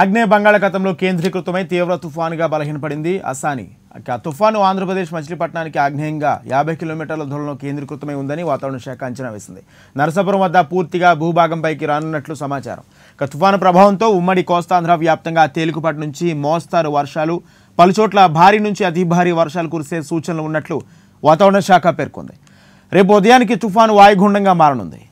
ఆగ్నేయ బంగాళాఖాతంలో కేంద్రీకృతమై తీవ్ర తుఫానుగా బలహీనపడింది అసాని తుఫాను ఆంధ్రప్రదేశ్ మచిలీపట్నానికి ఆగ్నేయంగా యాభై కిలోమీటర్ల దూరంలో కేంద్రీకృతమై ఉందని వాతావరణ శాఖ అంచనా వేసింది నరసాపురం వద్ద పూర్తిగా భూభాగంపైకి రానున్నట్లు సమాచారం ఇక తుఫాను ప్రభావంతో ఉమ్మడి కోస్తాంధ్ర వ్యాప్తంగా తేలికపాటి నుంచి మోస్తారు వర్షాలు పలుచోట్ల భారీ నుంచి అతి భారీ వర్షాలు కురిసే సూచనలు ఉన్నట్లు వాతావరణ శాఖ పేర్కొంది రేపు ఉదయానికి తుఫాను వాయుగుండంగా మారనుంది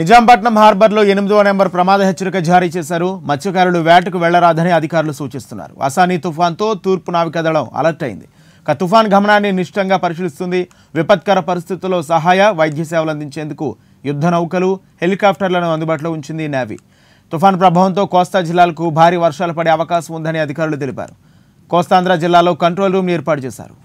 నిజాంపట్నం హార్బర్లో ఎనిమిదో నెంబర్ ప్రమాద హెచ్చరిక జారీ చేశారు మత్స్యకారులు వేటకు వెళ్లరాదని అధికారులు సూచిస్తున్నారు అసానీ తుఫాన్తో తూర్పు నావికాదళం అలర్ట్ అయింది ఒక తుఫాన్ గమనాన్ని నిష్టంగా పరిశీలిస్తుంది విపత్కర పరిస్థితుల్లో సహాయ వైద్య సేవలు అందించేందుకు యుద్ధ నౌకలు హెలికాప్టర్లను అందుబాటులో ఉంచింది నేవీ తుఫాన్ ప్రభావంతో కోస్తా జిల్లాలకు భారీ వర్షాలు పడే అవకాశం ఉందని అధికారులు తెలిపారు కోస్తాంధ్ర జిల్లాలో కంట్రోల్ రూమ్ ఏర్పాటు చేశారు